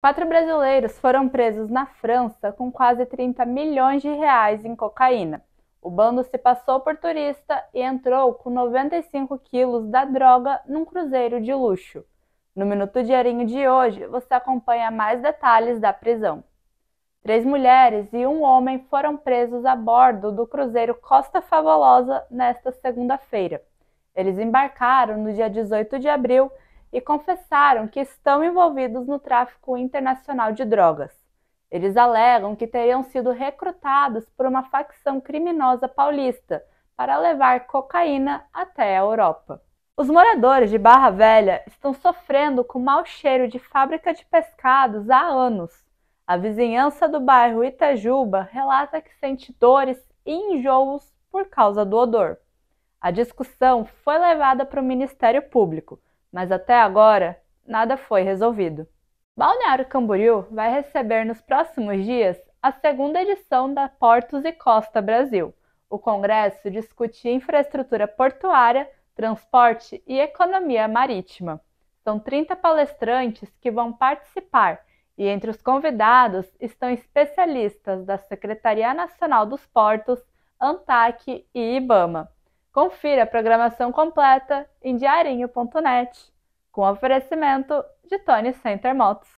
Quatro brasileiros foram presos na França com quase 30 milhões de reais em cocaína. O bando se passou por turista e entrou com 95 quilos da droga num cruzeiro de luxo. No Minuto Diarinho de hoje, você acompanha mais detalhes da prisão. Três mulheres e um homem foram presos a bordo do cruzeiro Costa Fabulosa nesta segunda-feira. Eles embarcaram no dia 18 de abril e confessaram que estão envolvidos no tráfico internacional de drogas. Eles alegam que teriam sido recrutados por uma facção criminosa paulista para levar cocaína até a Europa. Os moradores de Barra Velha estão sofrendo com mau cheiro de fábrica de pescados há anos. A vizinhança do bairro Itajuba relata que sente dores e enjoos por causa do odor. A discussão foi levada para o Ministério Público, mas até agora nada foi resolvido. Balneário Camboriú vai receber nos próximos dias a segunda edição da Portos e Costa Brasil. O congresso discute infraestrutura portuária, transporte e economia marítima. São 30 palestrantes que vão participar e entre os convidados estão especialistas da Secretaria Nacional dos Portos, ANTAC e IBAMA. Confira a programação completa em diarinho.net, com oferecimento de Tony Center Motos.